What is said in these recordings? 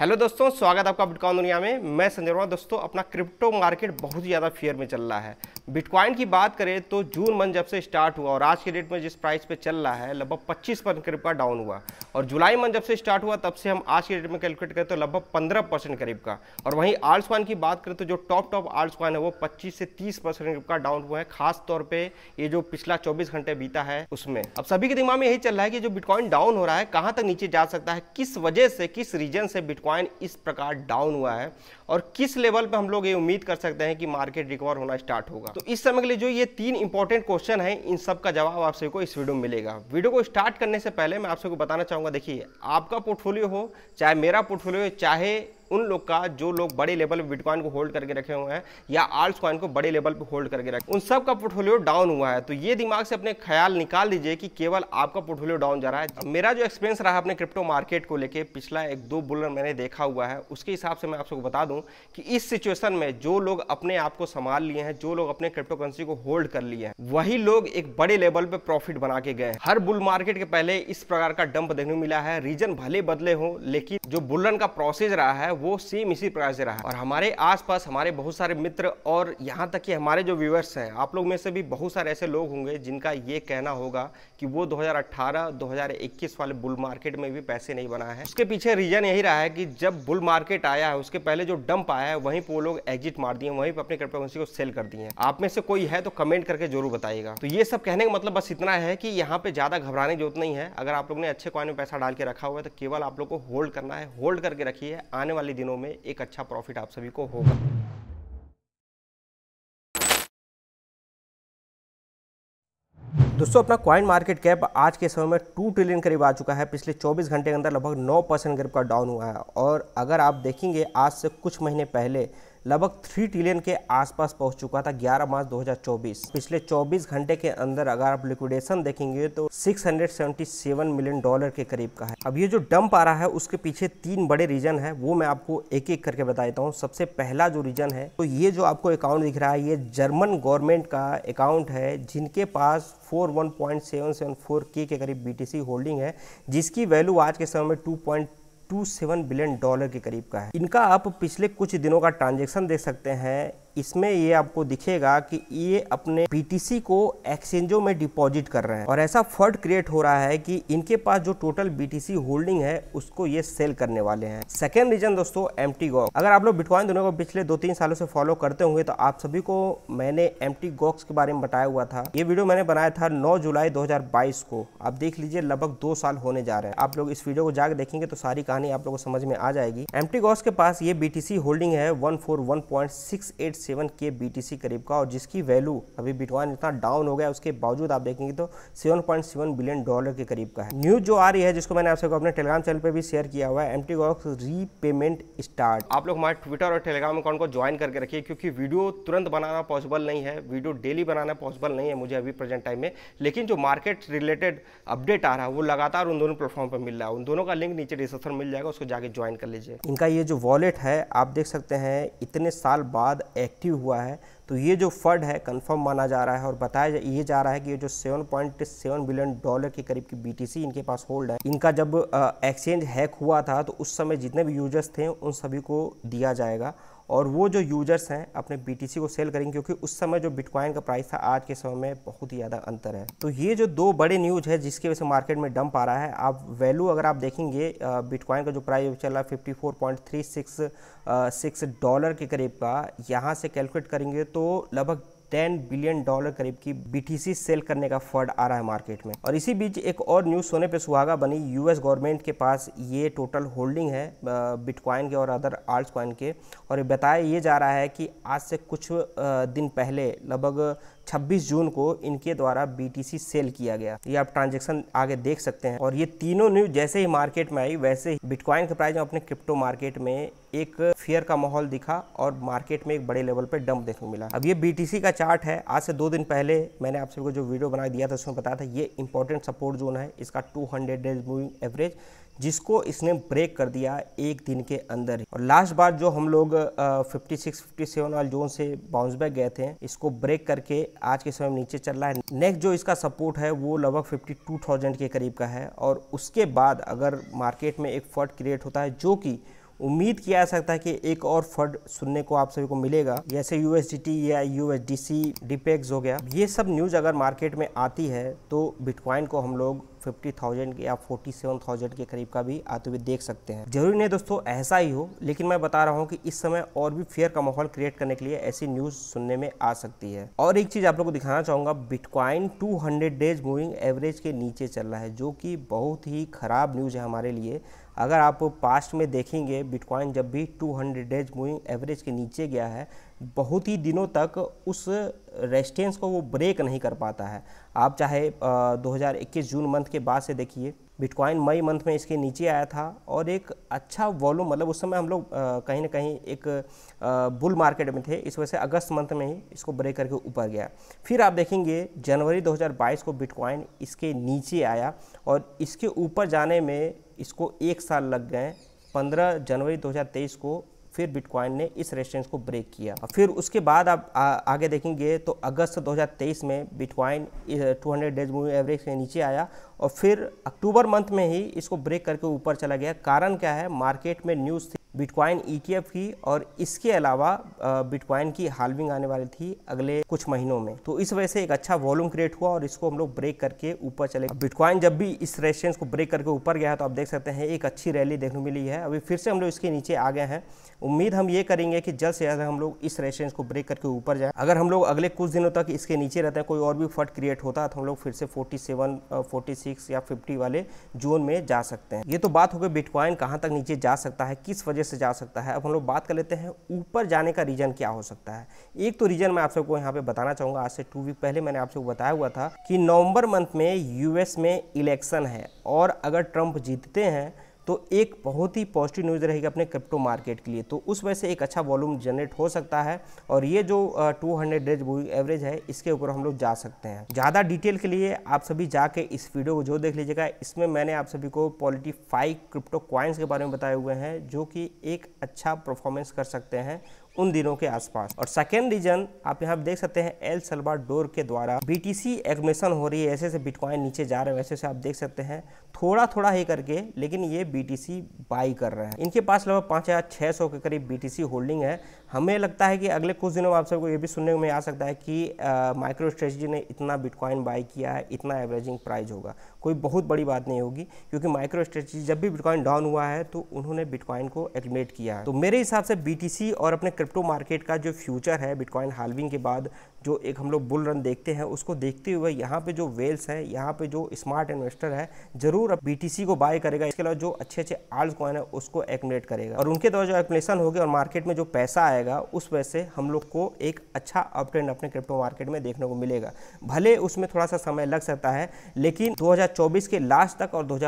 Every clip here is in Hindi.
हेलो दोस्तों स्वागत है आपका बिटकॉइन दुनिया में मैं संजय वर्मा दोस्तों अपना क्रिप्टो मार्केट बहुत ही ज़्यादा फेयर में चल रहा है बिटकॉइन की बात करें तो जून मंथ जब से स्टार्ट हुआ और आज के डेट में जिस प्राइस पे चल रहा है लगभग 25 परसेंट करीब का डाउन हुआ और जुलाई मंथ जब से स्टार्ट हुआ तब से हम आज के डेट में कैलकुलेट करें तो लगभग 15 परसेंट करीब का और वहीं आर्ट्स कॉइन की बात करें तो जो टॉप टॉप आर्ट्स कॉइन है वो पच्चीस से तीस परसेंट का डाउन हुआ है खासतौर पर ये जो पिछला चौबीस घंटे बीता है उसमें अब सभी के दिमाग में यही चल रहा है कि जो बिटकॉइन डाउन हो रहा है कहाँ तक नीचे जा सकता है किस वजह से किस रीजन से बिटकॉइन इस प्रकार डाउन हुआ है और किस लेवल पर हम लोग ये उम्मीद कर सकते हैं कि मार्केट रिकवर होना स्टार्ट होगा तो इस समय के लिए जो ये तीन इंपॉर्टेंट क्वेश्चन है इन सब का जवाब आप सभी को इस वीडियो में मिलेगा वीडियो को स्टार्ट करने से पहले मैं आप सबको बताना चाहूंगा देखिए आपका पोर्टफोलियो हो चाहे मेरा पोर्टफोलियो हो चाहे उन लोग का जो लोग बड़े लेवल पर बिटकॉइन को होल्ड करके रखे हुए हैं या आर्ट्स कॉइन को बड़े लेवल पर होल्ड करके रखे उन सब का पोर्टफोलियो डाउन हुआ है तो ये दिमाग से अपने ख्याल निकाल दीजिए कि केवल आपका पोर्टफोलियो डाउन जा रहा है मेरा जो एक्सपीरियंस रहा अपने क्रिप्टो मार्केट को लेकर पिछला एक दो बुलर मैंने देखा हुआ है उसके हिसाब से मैं आप सबको बता दूं कि इस सिचुएशन में जो लोग अपने आप को संभाल लिए हैं जो लोग अपने क्रिप्टो करेंसी को होल्ड कर लिए हैं वही लोग एक बड़े लेवल पे प्रॉफिट बना के गए हर बुल मार्केट के पहले इस प्रकार का डंप देखने मिला है रीजन भले बदले हो लेकिन जो बुलन का प्रोसेस रहा है वो सेम इसी प्रकार से रहा और हमारे आसपास हमारे बहुत सारे मित्र और यहाँ तक कि हमारे जो व्यूअर्स हैं आप लोग में से भी बहुत सारे ऐसे लोग होंगे जिनका ये कहना होगा कि वो 2018 2021 वाले बुल मार्केट में भी पैसे नहीं बनाए हैं उसके पीछे रीजन यही रहा है कि जब बुल मार्केट आया है उसके पहले जो डंप आया है वहीं पर वो लोग एग्जिट मार दिए वहीं पर अपने क्रिप्टोकरेंसी को सेल कर दिए आप में से कोई है तो कमेंट करके जरूर बताइएगा तो ये सब कहने का मतलब बस इतना है कि यहाँ पे ज़्यादा घबराने की जरूरत नहीं है अगर आप लोग ने अच्छे कॉइन में पैसा डाल के रखा हुआ है तो केवल आप लोग को होल्ड करना है होल्ड करके रखिए आने वाले वाले दिनों में एक अच्छा प्रॉफिट आप सभी को होगा दोस्तों अपना क्वाइन मार्केट कैप आज के समय में टू ट्रिलियन करीब आ चुका है पिछले 24 घंटे के अंदर लगभग 9 परसेंट ग्रिप का डाउन हुआ है और अगर आप देखेंगे आज से कुछ महीने पहले लगभग थ्री ट्रिलियन के आसपास पहुंच चुका था 11 मार्च 2024 पिछले 24 घंटे के अंदर अगर आप लिक्विडेशन देखेंगे तो 677 मिलियन डॉलर के करीब का है अब ये जो डंप आ रहा है उसके पीछे तीन बड़े रीजन है वो मैं आपको एक एक करके बता देता हूँ सबसे पहला जो रीजन है तो ये जो आपको अकाउंट दिख रहा है ये जर्मन गवर्नमेंट का अकाउंट है जिनके पास फोर के के करीब बी होल्डिंग है जिसकी वैल्यू आज के समय में two two seven billion dollar के करीब का है इनका आप पिछले कुछ दिनों का ट्रांजेक्शन देख सकते हैं इसमें ये आपको दिखेगा कि ये अपने बीटीसी को एक्सचेंजों में डिपॉजिट कर रहे हैं और ऐसा फर्ड क्रिएट हो रहा है कि इनके पास जो टोटल बीटीसी होल्डिंग है उसको ये सेल करने वाले हैं सेकेंड रीजन दोस्तों एम टी अगर आप लोग बिटकॉइन दोनों को पिछले दो तीन सालों से फॉलो करते होंगे तो आप सभी को मैंने एम टी के बारे में बताया हुआ था ये वीडियो मैंने बनाया था नौ जुलाई दो को आप देख लीजिए लगभग दो साल होने जा रहे हैं आप लोग इस वीडियो को जाकर देखेंगे तो सारी कहानी आप लोगों को समझ में आ जाएगी एम टी के पास ये बी होल्डिंग है one four one point six seven के बी करीब का और जिसकी वैल्यू अभी बिटकॉइन इतना डाउन हो गया उसके बावजूद आप देखेंगे तो seven point seven billion dollar के करीब का है न्यूज जो आ रही है जिसको मैंने आप सबको अपने टेलीग्राम चैनल पर भी शेयर किया हुआ है एम गॉक्स रीपेमेंट स्टार्ट आप लोग हमारे ट्विटर और टेलीग्राम अकाउंट को ज्वाइन करके रखिए क्योंकि वीडियो तुरंत बनाना पॉसिबल नहीं है वीडियो डेली बनाना पॉसिबल नहीं है मुझे अभी प्रेजेंट टाइम में लेकिन जो मार्केट रिलेटेड अपडेट आ रहा है वो लगातार उन दोनों प्लेटफॉर्म पर मिल रहा है उन दोनों का लिंक नीचे डिस्क्रिप्शन मिल जाएगा उसको जाके ज्वाइन कर लीजिए इनका ये जो वॉलेट है आप देख सकते हैं इतने साल बाद एक्टिव हुआ है तो ये जो फंड है कंफर्म माना जा रहा है और बताया ये जा रहा है कि ये जो 7.7 बिलियन डॉलर के करीब की बीटीसी इनके पास होल्ड है इनका जब एक्सचेंज हैक हुआ था तो उस समय जितने भी यूजर्स थे उन सभी को दिया जाएगा और वो जो यूजर्स हैं अपने बी को सेल करेंगे क्योंकि उस समय जो बिटकॉइन का प्राइस था आज के समय में बहुत ही ज़्यादा अंतर है तो ये जो दो बड़े न्यूज है जिसकी वजह से मार्केट में डंप आ रहा है आप वैल्यू अगर आप देखेंगे बिटकॉइन का जो प्राइस चल रहा है फिफ्टी सिक्स डॉलर के करीब का यहाँ से कैलकुलेट करेंगे तो लगभग टेन बिलियन डॉलर करीब की बीटीसी सेल करने का फंड आ रहा है मार्केट में और इसी बीच एक और न्यूज़ सोने पे सुहागा बनी यूएस गवर्नमेंट के पास ये टोटल होल्डिंग है बिटकॉइन के और अदर आर्ट्स कॉइन के और ये बताया ये जा रहा है कि आज से कुछ दिन पहले लगभग 26 जून को इनके द्वारा बीटीसी सेल किया गया ये आप ट्रांजेक्शन आगे देख सकते हैं और ये तीनों न्यूज जैसे ही मार्केट में आई वैसे ही बिटकॉइन के प्राइस अपने क्रिप्टो मार्केट में एक फेयर का माहौल दिखा और मार्केट में एक बड़े लेवल पर डंप देखने को मिला अब ये बीटीसी का चार्ट है आज से दो दिन पहले मैंने आप सबको जो वीडियो बना दिया था उसमें बताया था ये इंपॉर्टेंट सपोर्ट जोन है इसका 200 डेज मूविंग एवरेज जिसको इसने ब्रेक कर दिया एक दिन के अंदर और लास्ट बार जो हम लोग फिफ्टी सिक्स फिफ्टी सेवन वाले जोन से बाउंस बैक गए थे इसको ब्रेक करके आज के समय नीचे चल रहा है नेक्स्ट जो इसका सपोर्ट है वो लगभग फिफ्टी टू थाउजेंड के करीब का है और उसके बाद अगर मार्केट में एक फर्ट क्रिएट होता है जो कि उम्मीद किया जा सकता है कि एक और फंड सुनने को आप सभी को मिलेगा जैसे यू या यूएसडीसी डिपेक्स e हो गया ये सब न्यूज़ अगर मार्केट में आती है तो बिटकॉइन को हम लोग 50,000 या 47,000 के करीब का भी आते हुए देख सकते हैं जरूरी नहीं दोस्तों ऐसा ही हो लेकिन मैं बता रहा हूँ कि इस समय और भी फेयर का माहौल क्रिएट करने के लिए ऐसी न्यूज सुनने में आ सकती है और एक चीज आप लोग को दिखाना चाहूंगा बिटकॉइन 200 डेज मूविंग एवरेज के नीचे चल रहा है जो कि बहुत ही खराब न्यूज है हमारे लिए अगर आप पास्ट में देखेंगे बिटकॉइन जब भी 200 डेज मूविंग एवरेज के नीचे गया है बहुत ही दिनों तक उस रेस्टेंस को वो ब्रेक नहीं कर पाता है आप चाहे 2021 जून मंथ के बाद से देखिए बिटकॉइन मई मंथ में इसके नीचे आया था और एक अच्छा वॉल्यूम मतलब उस समय हम लोग कहीं ना कहीं एक बुल मार्केट में थे इस वजह से अगस्त मंथ में ही इसको ब्रेक करके ऊपर गया फिर आप देखेंगे जनवरी 2022 को बिटकॉइन इसके नीचे आया और इसके ऊपर जाने में इसको एक साल लग गए 15 जनवरी 2023 को फिर बिटकॉइन ने इस रेजिस्टेंस को ब्रेक किया फिर उसके बाद आप आगे देखेंगे तो अगस्त 2023 में बिटकॉइन 200 डेज मूविंग एवरेज के नीचे आया और फिर अक्टूबर मंथ में ही इसको ब्रेक करके ऊपर चला गया कारण क्या है मार्केट में न्यूज़ बिटकॉइन ईटीएफ e की और इसके अलावा बिटकॉइन की हालविंग आने वाली थी अगले कुछ महीनों में तो इस वजह से एक अच्छा वॉल्यूम क्रिएट हुआ और इसको हम लोग ब्रेक करके ऊपर चले बिटकॉइन जब भी इस रेस्टेंस को ब्रेक करके ऊपर गया तो आप देख सकते हैं एक अच्छी रैली देखने मिली है अभी फिर से हम लोग इसके नीचे आ गए हैं उम्मीद हम ये करेंगे कि जल्द से जल्द हम लोग इस रेस्टेंस को ब्रेक करके ऊपर जाए अगर हम लोग अगले कुछ दिनों तक इसके नीचे रहते हैं कोई और भी फट क्रिएट होता है तो हम लोग फिर से फोर्टी सेवन या फिफ्टी वाले जोन में जा सकते हैं ये तो बात हो गई बिटकॉइन कहाँ तक नीचे जा सकता है किस वजह वजह से जा सकता है अब हम लोग बात कर लेते हैं ऊपर जाने का रीज़न क्या हो सकता है एक तो रीज़न मैं आप सबको यहाँ पे बताना चाहूंगा आज से टू वीक पहले मैंने आप सबको बताया हुआ था कि नवंबर मंथ में यूएस में इलेक्शन है और अगर ट्रंप जीतते हैं तो एक बहुत ही पॉजिटिव न्यूज़ रहेगी अपने क्रिप्टो मार्केट के लिए तो उस वजह से एक अच्छा वॉल्यूम जनरेट हो सकता है और ये जो टू हंड्रेड डेज एवरेज है इसके ऊपर हम लोग जा सकते हैं ज़्यादा डिटेल के लिए आप सभी जाके इस वीडियो को जो देख लीजिएगा इसमें मैंने आप सभी को पॉलिटी फाइव क्रिप्टो क्वाइंस के बारे में बताए हुए हैं जो कि एक अच्छा परफॉर्मेंस कर सकते हैं उन दिनों के आसपास और सेकेंड रीजन आप यहाँ देख सकते हैं एल सलवा डोर के द्वारा बीटीसी एग्मेशन हो रही है ऐसे ऐसे बिटकॉइन नीचे जा रहे हैं वैसे से आप देख सकते हैं थोड़ा थोड़ा ही करके लेकिन ये बीटीसी बाई कर रहे हैं इनके पास लगभग पाँच हज़ार छः सौ के करीब बीटीसी होल्डिंग है हमें लगता है कि अगले कुछ दिनों में आप सबको ये भी सुनने में आ सकता है कि माइक्रो स्ट्रेटजी ने इतना बिटकॉइन बाई किया है इतना एवरेजिंग प्राइस होगा कोई बहुत बड़ी बात नहीं होगी क्योंकि माइक्रो स्ट्रेटजी जब भी बिटकॉइन डाउन हुआ है तो उन्होंने बिटकॉइन को एगमेट किया है तो मेरे हिसाब से बी और अपने क्रिप्टो मार्केट का जो फ्यूचर है बिटकॉइन हालविंग के बाद जो एक हम लोग बुल रन देखते हैं उसको देखते हुए यहाँ पे जो वेल्स है यहाँ पे जो स्मार्ट इन्वेस्टर है जरूर अब बी को बाय करेगा इसके अलावा जो अच्छे अच्छे आल्ट कॉइन है उसको एक्मिनेट करेगा और उनके द्वारा जो एक्मिनेशन होगी और मार्केट में जो पैसा आएगा उस वजह से हम लोग को एक अच्छा अपट्रेंड अपने क्रिप्टो मार्केट में देखने को मिलेगा भले उसमें थोड़ा सा समय लग सकता है लेकिन दो के लास्ट तक और दो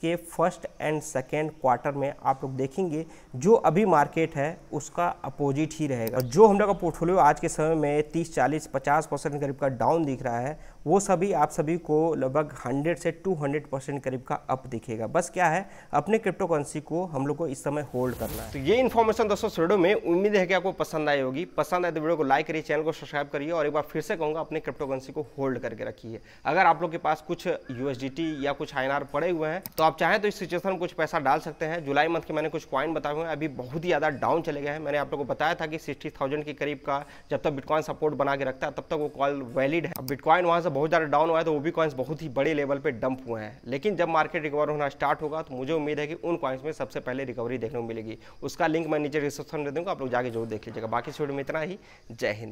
के फर्स्ट एंड सेकेंड क्वार्टर में आप लोग देखेंगे जो अभी मार्केट है उसका अपोजिट ही रहेगा जो हम लोग का पोर्टफोलियो आज के समय में तीस 40-50 परसेंट करीब का डाउन दिख रहा है वो सभी आप सभी को लगभग 100 से 200 परसेंट करीब का अप दिखेगा बस क्या है अपने क्रिप्टो करेंसी को हम लोग को इस समय होल्ड करना है तो ये इन्फॉर्मेशन दोस्तों वीडियो में उम्मीद है कि आपको पसंद आई होगी पसंद आए तो वीडियो को लाइक करिए चैनल को सब्सक्राइब करिए और एक बार फिर से कहूँगा अपने क्रिप्टो करेंसी को होल्ड करके रखिए अगर आप लोग के पास कुछ यूएसडीटी या कुछ आई पड़े हुए हैं तो आप चाहें तो इस सिचुएशन में कुछ पैसा डाल सकते हैं जुलाई मंथ के मैंने कुछ कॉइन बताए हुए हैं अभी बहुत ही ज़्यादा डाउन चले गए हैं मैंने आप लोग को बताया था कि सिक्सटी के करीब का जब तक बिटकॉइन सपोर्ट बना के रखता है तब तक वो कॉल वैलिड है बिटकॉइन वहाँ से बहुत ज़्यादा डाउन हुआ है तो वो भी कॉइन्स बहुत ही बड़े लेवल पे डंप हुए हैं लेकिन जब मार्केट रिकवर होना स्टार्ट होगा तो मुझे उम्मीद है कि उन कॉइन्स में सबसे पहले रिकवरी देखने को मिलेगी उसका लिंक मैं नीचे डिस्क्रिप्शन में दे दूँगा आप लोग जाके जरूर देख लीजिएगा बाकी वीडियो में इतना ही जय हिंद